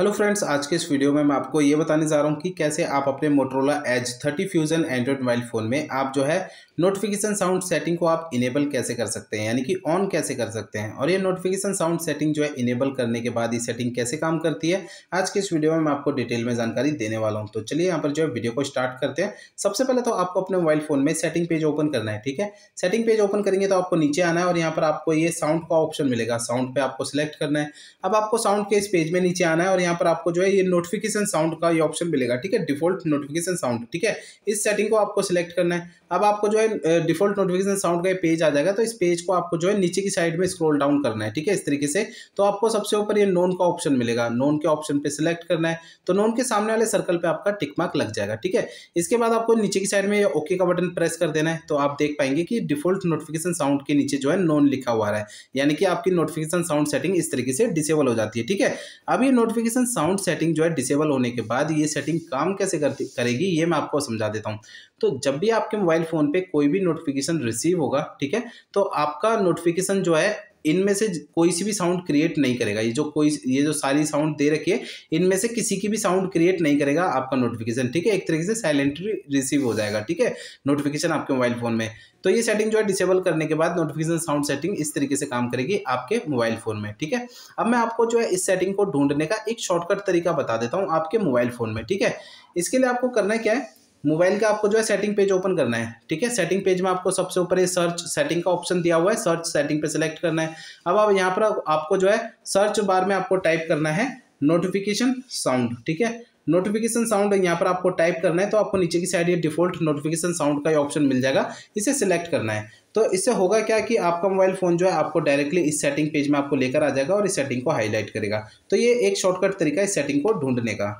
hello friends आज के इस वीडियो में मैं आपको ये बताने जा रहा हूँ कि कैसे आप अपने Motorola Edge 30 Fusion Android mobile phone में आप जो है नोटिफिकेशन साउंड सेटिंग को आप इनेबल कैसे कर सकते हैं यानी कि ऑन कैसे कर सकते हैं और ये नोटिफिकेशन साउंड सेटिंग जो है इनेबल करने के बाद ये सेटिंग कैसे काम करती है आज के इस वीडियो में मैं आपको डिटेल में जानकारी देने वाला हूँ तो चलिए यहाँ पर जो है वीडियो को स्टार्ट करते हैं सबसे पहले तो आपको अपने मोबाइल फ़ोन में सेटिंग पेज ओपन करना है ठीक है सेटिंग पेज ओपन करेंगे तो आपको नीचे आना है और यहाँ पर आपको ये साउंड का ऑप्शन मिलेगा साउंड पर आपको सिलेक्ट करना है अब आपको साउंड के इस पेज में नीचे आना है और यहाँ पर आपको जो है ये नोटिफिकेशन साउंड का ये ऑप्शन मिलेगा ठीक है डिफॉल्ट नोटिफिकेशन साउंड ठीक है इस सेटिंग को आपको सिलेक्ट करना है अब आपको जो है डिफॉल्ट नोटिफिकेशन साउंड का ये पेज आ जाएगा तो इस पेज को आपको जो है नीचे की साइड में स्क्रोल डाउन करना है ठीक है इस तरीके से तो आपको सबसे ऊपर ये नोन का ऑप्शन मिलेगा नोन के ऑप्शन पर सिलेक्ट करना है तो नोन के सामने वाले सर्कल पर आपका टिकमार्क लग जाएगा ठीक है इसके बाद आपको नीचे की साइड में ओके का बटन प्रेस कर देना है तो आप देख पाएंगे कि डिफॉल्ट नोटिफिकेशन साउंड के नीचे जो है नोन लिखा हुआ है यानी कि आपकी नोटिफिकेशन साउंड सेटिंग इस तरीके से डिसेबल हो जाती है ठीक है अभी नोटिफिकेशन नोटिफिकेशन साउंड सेटिंग जो है डिसेबल होने के बाद ये सेटिंग काम कैसे करती करेगी ये मैं आपको समझा देता हूँ तो जब भी आपके मोबाइल फ़ोन पे कोई भी नोटिफिकेशन रिसीव होगा ठीक है तो आपका नोटिफिकेशन जो है इनमें से कोई सी भी साउंड क्रिएट नहीं करेगा ये जो कोई ये जो सारी साउंड दे रखी है इनमें से किसी की भी साउंड क्रिएट नहीं करेगा आपका नोटिफिकेशन ठीक है एक तरीके से साइलेंटली रिसीव हो जाएगा ठीक है नोटिफिकेशन आपके मोबाइल फ़ोन में तो ये सेटिंग जो है डिसेबल करने के बाद नोटिफिकेशन साउंड सेटिंग इस तरीके से काम करेगी आपके मोबाइल फ़ोन में ठीक है अब मैं आपको जो है इस सेटिंग को ढूंढने का एक शॉर्टकट तरीका बता देता हूँ आपके मोबाइल फ़ोन में ठीक है इसके लिए आपको करना क्या है मोबाइल का आपको जो है सेटिंग पेज ओपन करना है ठीक है सेटिंग पेज में आपको सबसे ऊपर ये सर्च सेटिंग का ऑप्शन दिया हुआ है सर्च सेटिंग पे सिलेक्ट करना है अब आप यहाँ पर आपको जो है सर्च बार में आपको टाइप करना है नोटिफिकेशन साउंड ठीक है नोटिफिकेशन साउंड यहाँ पर आपको टाइप करना है तो आपको नीचे की साइड ये डिफॉल्ट नोटिफिकेशन साउंड का ऑप्शन मिल जाएगा इसे सिलेक्ट करना है तो इससे होगा क्या कि आपका मोबाइल फ़ोन जो है आपको डायरेक्टली इस सेटिंग पेज में आपको लेकर आ जाएगा और इस सेटिंग को हाईलाइट करेगा तो ये एक शॉर्टकट तरीका है इस सेटिंग को ढूंढने का